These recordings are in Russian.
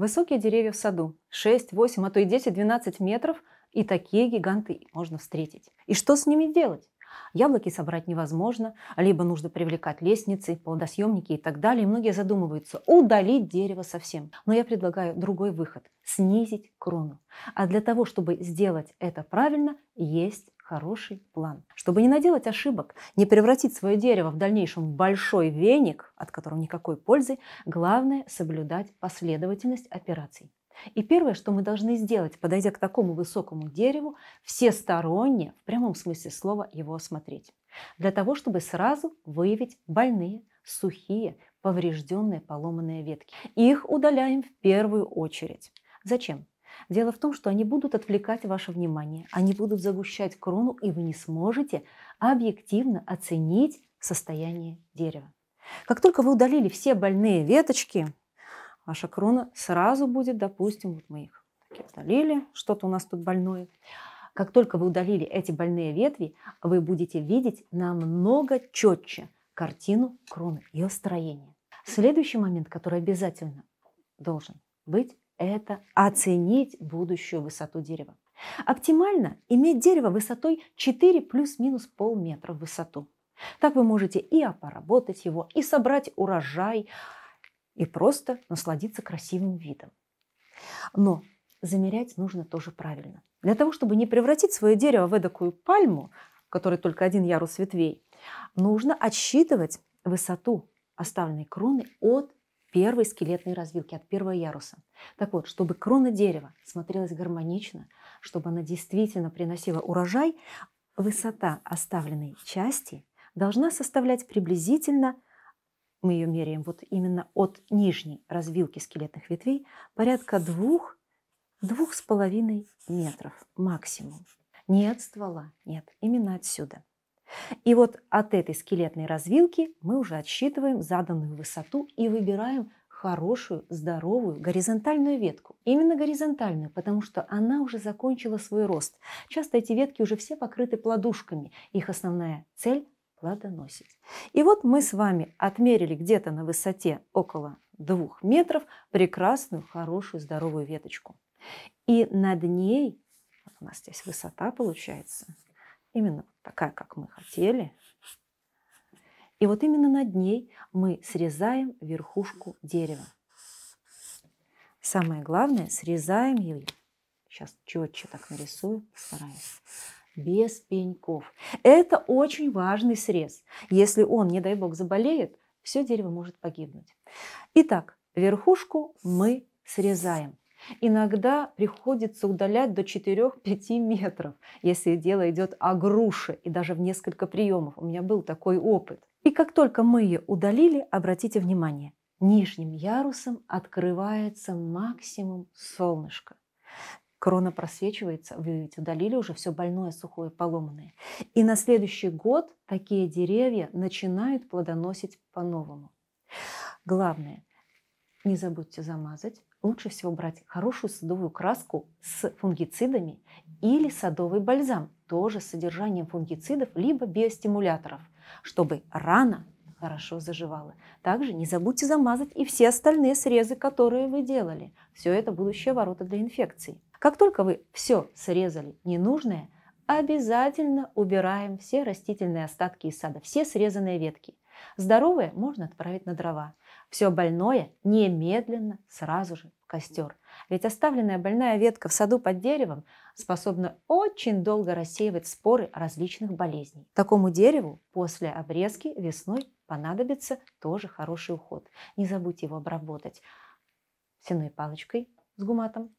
Высокие деревья в саду 6, 8, а то и 10-12 метров, и такие гиганты можно встретить. И что с ними делать? Яблоки собрать невозможно, либо нужно привлекать лестницы, плодосъемники и так далее. И многие задумываются удалить дерево совсем. Но я предлагаю другой выход – снизить крону. А для того, чтобы сделать это правильно, есть хороший план. Чтобы не наделать ошибок, не превратить свое дерево в дальнейшем в большой веник, от которого никакой пользы, главное соблюдать последовательность операций. И первое, что мы должны сделать, подойдя к такому высокому дереву, всесторонне, в прямом смысле слова, его осмотреть. Для того, чтобы сразу выявить больные, сухие, поврежденные, поломанные ветки. Их удаляем в первую очередь. Зачем? Дело в том, что они будут отвлекать ваше внимание, они будут загущать крону, и вы не сможете объективно оценить состояние дерева. Как только вы удалили все больные веточки, ваша крона сразу будет, допустим, вот мы их удалили, что-то у нас тут больное. Как только вы удалили эти больные ветви, вы будете видеть намного четче картину кроны, ее строение. Следующий момент, который обязательно должен быть, это оценить будущую высоту дерева. Оптимально иметь дерево высотой 4 плюс-минус полметра в высоту. Так вы можете и опоработать его, и собрать урожай, и просто насладиться красивым видом. Но замерять нужно тоже правильно. Для того, чтобы не превратить свое дерево в эдакую пальму, в которой только один ярус ветвей, нужно отсчитывать высоту оставленной кроны от первой скелетной развилки, от первого яруса. Так вот, чтобы крона дерева смотрелась гармонично, чтобы она действительно приносила урожай, высота оставленной части должна составлять приблизительно, мы ее меряем вот именно от нижней развилки скелетных ветвей, порядка двух, двух с половиной метров максимум. Не от ствола, нет, именно отсюда – и вот от этой скелетной развилки мы уже отсчитываем заданную высоту и выбираем хорошую, здоровую, горизонтальную ветку. Именно горизонтальную, потому что она уже закончила свой рост. Часто эти ветки уже все покрыты плодушками. Их основная цель – плодоносить. И вот мы с вами отмерили где-то на высоте около двух метров прекрасную, хорошую, здоровую веточку. И над ней, вот у нас здесь высота получается, именно такая, как мы хотели. И вот именно над ней мы срезаем верхушку дерева. Самое главное, срезаем ее. Сейчас четче так нарисую, постараюсь. Без пеньков. Это очень важный срез. Если он, не дай бог, заболеет, все дерево может погибнуть. Итак, верхушку мы срезаем. Иногда приходится удалять до 4-5 метров, если дело идет о груше и даже в несколько приемов. У меня был такой опыт. И как только мы ее удалили, обратите внимание, нижним ярусом открывается максимум солнышко, Крона просвечивается, вы ведь удалили уже все больное, сухое, поломанное. И на следующий год такие деревья начинают плодоносить по-новому. Главное, не забудьте замазать. Лучше всего брать хорошую садовую краску с фунгицидами или садовый бальзам, тоже с содержанием фунгицидов, либо биостимуляторов, чтобы рана хорошо заживала. Также не забудьте замазать и все остальные срезы, которые вы делали. Все это будущие ворота для инфекций. Как только вы все срезали ненужное, обязательно убираем все растительные остатки из сада, все срезанные ветки. Здоровые можно отправить на дрова. Все больное немедленно, сразу же в костер. Ведь оставленная больная ветка в саду под деревом способна очень долго рассеивать споры различных болезней. Такому дереву после обрезки весной понадобится тоже хороший уход. Не забудьте его обработать сеной палочкой с гуматом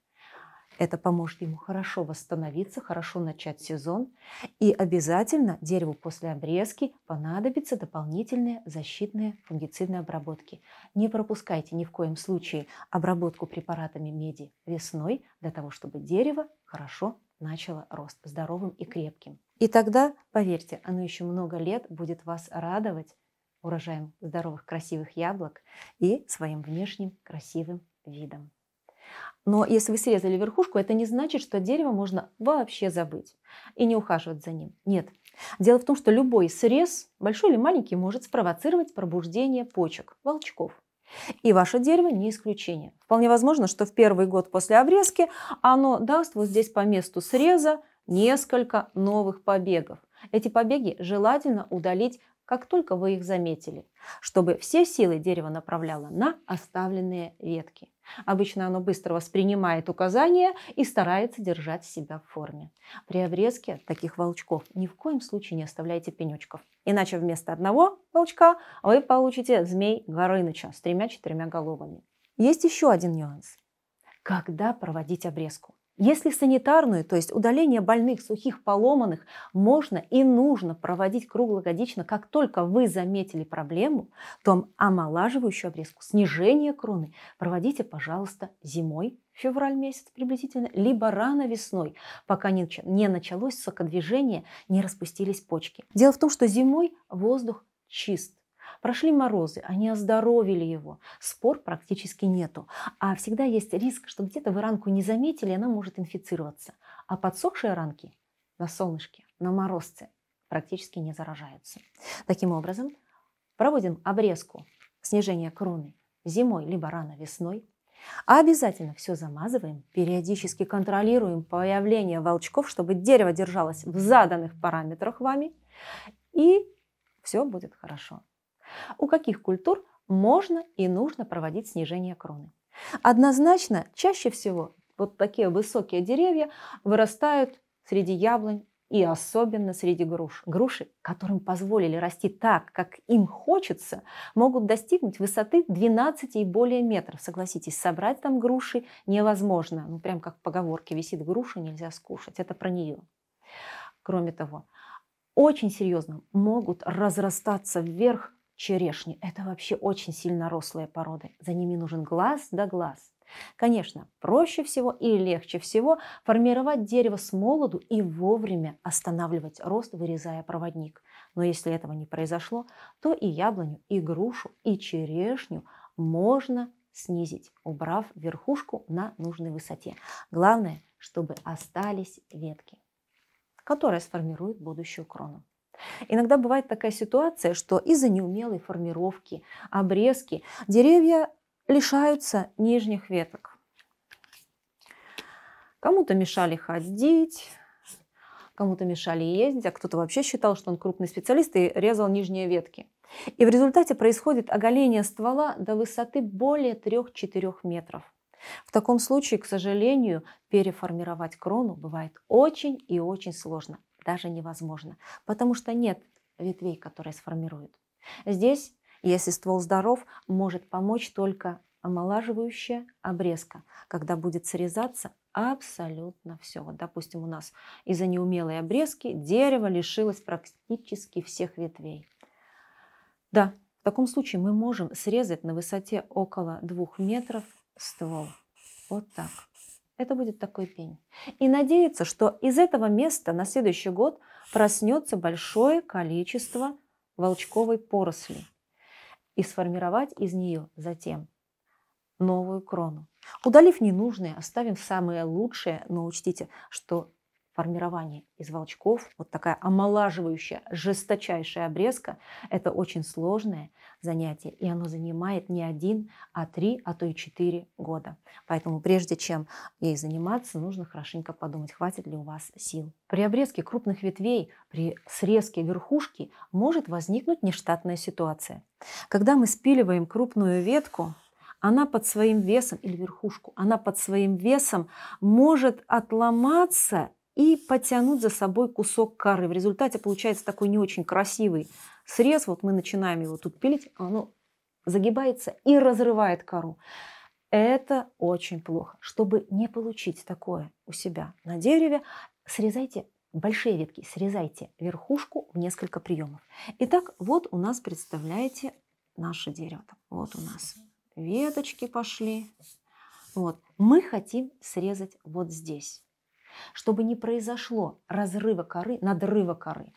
это поможет ему хорошо восстановиться, хорошо начать сезон. И обязательно дереву после обрезки понадобятся дополнительные защитные фунгицидные обработки. Не пропускайте ни в коем случае обработку препаратами меди весной для того, чтобы дерево хорошо начало рост здоровым и крепким. И тогда, поверьте, оно еще много лет будет вас радовать урожаем здоровых красивых яблок и своим внешним красивым видом. Но если вы срезали верхушку, это не значит, что дерево можно вообще забыть и не ухаживать за ним. Нет. Дело в том, что любой срез, большой или маленький, может спровоцировать пробуждение почек, волчков. И ваше дерево не исключение. Вполне возможно, что в первый год после обрезки оно даст вот здесь по месту среза несколько новых побегов. Эти побеги желательно удалить, как только вы их заметили, чтобы все силы дерево направляло на оставленные ветки. Обычно оно быстро воспринимает указания и старается держать себя в форме. При обрезке таких волчков ни в коем случае не оставляйте пенечков. Иначе вместо одного волчка вы получите змей Горыныча с тремя-четырьмя головами. Есть еще один нюанс. Когда проводить обрезку? Если санитарную, то есть удаление больных, сухих, поломанных, можно и нужно проводить круглогодично, как только вы заметили проблему, то омолаживающую обрезку, снижение кроны проводите, пожалуйста, зимой, февраль месяц приблизительно, либо рано весной, пока не, не началось сокодвижение, не распустились почки. Дело в том, что зимой воздух чист, Прошли морозы, они оздоровили его. Спор практически нету. А всегда есть риск, что где-то вы ранку не заметили, она может инфицироваться. А подсохшие ранки на солнышке, на морозце практически не заражаются. Таким образом, проводим обрезку снижения кроны зимой либо рано весной. А обязательно все замазываем, периодически контролируем появление волчков, чтобы дерево держалось в заданных параметрах вами, и все будет хорошо. У каких культур можно и нужно проводить снижение кроны? Однозначно, чаще всего вот такие высокие деревья вырастают среди яблонь и особенно среди груш. Груши, которым позволили расти так, как им хочется, могут достигнуть высоты 12 и более метров. Согласитесь, собрать там груши невозможно. Ну, прям как в поговорке висит груша, нельзя скушать. Это про нее. Кроме того, очень серьезно могут разрастаться вверх черешни. Это вообще очень сильно рослые породы. За ними нужен глаз да глаз. Конечно, проще всего и легче всего формировать дерево с молоду и вовремя останавливать рост, вырезая проводник. Но если этого не произошло, то и яблоню, и грушу, и черешню можно снизить, убрав верхушку на нужной высоте. Главное, чтобы остались ветки, которые сформируют будущую крону. Иногда бывает такая ситуация, что из-за неумелой формировки, обрезки деревья лишаются нижних веток. Кому-то мешали ходить, кому-то мешали ездить, а кто-то вообще считал, что он крупный специалист и резал нижние ветки. И в результате происходит оголение ствола до высоты более 3-4 метров. В таком случае, к сожалению, переформировать крону бывает очень и очень сложно даже невозможно, потому что нет ветвей, которые сформируют. Здесь, если ствол здоров, может помочь только омолаживающая обрезка, когда будет срезаться абсолютно все. Вот, допустим, у нас из-за неумелой обрезки дерево лишилось практически всех ветвей. Да, в таком случае мы можем срезать на высоте около двух метров ствол. Вот так. Это будет такой пень. И надеяться, что из этого места на следующий год проснется большое количество волчковой поросли и сформировать из нее затем новую крону. Удалив ненужные, оставим самые лучшие, но учтите, что формирование из волчков, вот такая омолаживающая, жесточайшая обрезка, это очень сложное занятие, и оно занимает не один, а три, а то и четыре года. Поэтому прежде чем ей заниматься, нужно хорошенько подумать, хватит ли у вас сил. При обрезке крупных ветвей, при срезке верхушки может возникнуть нештатная ситуация. Когда мы спиливаем крупную ветку, она под своим весом, или верхушку, она под своим весом может отломаться и потянуть за собой кусок коры. В результате получается такой не очень красивый срез. Вот мы начинаем его тут пилить, а оно загибается и разрывает кору. Это очень плохо. Чтобы не получить такое у себя на дереве, срезайте большие ветки, срезайте верхушку в несколько приемов. Итак, вот у нас, представляете, наше дерево. Вот у нас веточки пошли. Вот. Мы хотим срезать вот здесь чтобы не произошло разрыва коры, надрыва коры,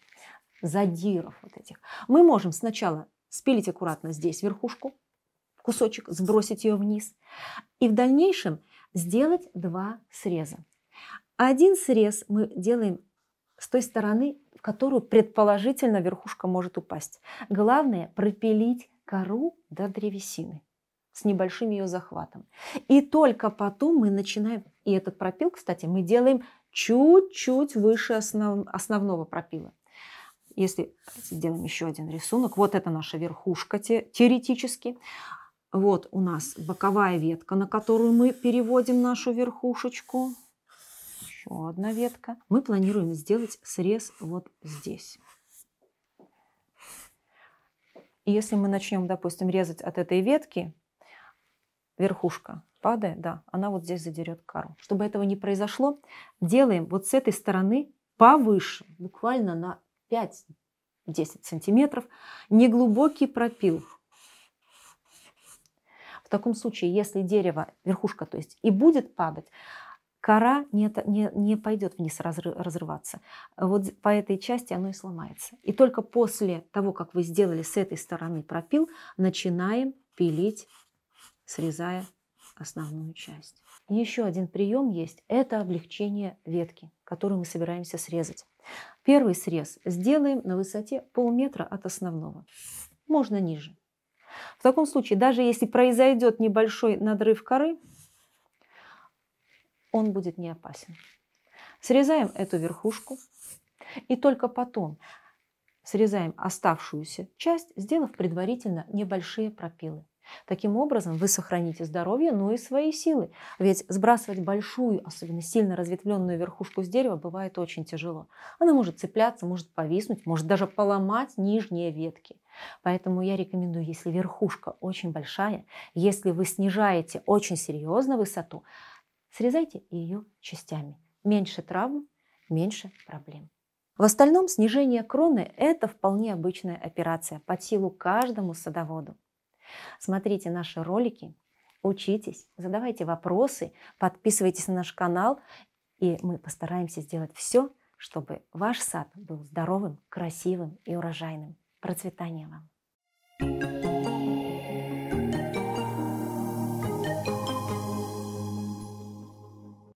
задиров вот этих. Мы можем сначала спилить аккуратно здесь верхушку, кусочек, сбросить ее вниз, и в дальнейшем сделать два среза. Один срез мы делаем с той стороны, в которую предположительно верхушка может упасть. Главное – пропилить кору до древесины с небольшим ее захватом. И только потом мы начинаем, и этот пропил, кстати, мы делаем чуть-чуть выше основ, основного пропила. Если сделаем еще один рисунок, вот это наша верхушка те, теоретически. Вот у нас боковая ветка, на которую мы переводим нашу верхушечку. Еще одна ветка. Мы планируем сделать срез вот здесь. И если мы начнем, допустим, резать от этой ветки, верхушка падает, да, она вот здесь задерет кору. Чтобы этого не произошло, делаем вот с этой стороны повыше, буквально на 5-10 сантиметров, неглубокий пропил. В таком случае, если дерево, верхушка, то есть, и будет падать, кора не, не, не пойдет вниз разрываться. Вот по этой части оно и сломается. И только после того, как вы сделали с этой стороны пропил, начинаем пилить срезая основную часть. Еще один прием есть – это облегчение ветки, которую мы собираемся срезать. Первый срез сделаем на высоте полметра от основного, можно ниже. В таком случае, даже если произойдет небольшой надрыв коры, он будет не опасен. Срезаем эту верхушку и только потом срезаем оставшуюся часть, сделав предварительно небольшие пропилы. Таким образом, вы сохраните здоровье, но и свои силы. Ведь сбрасывать большую, особенно сильно разветвленную верхушку с дерева бывает очень тяжело. Она может цепляться, может повиснуть, может даже поломать нижние ветки. Поэтому я рекомендую, если верхушка очень большая, если вы снижаете очень серьезно высоту, срезайте ее частями. Меньше травм, меньше проблем. В остальном снижение кроны – это вполне обычная операция, под силу каждому садоводу. Смотрите наши ролики, учитесь, задавайте вопросы, подписывайтесь на наш канал, и мы постараемся сделать все, чтобы ваш сад был здоровым, красивым и урожайным. Процветания вам!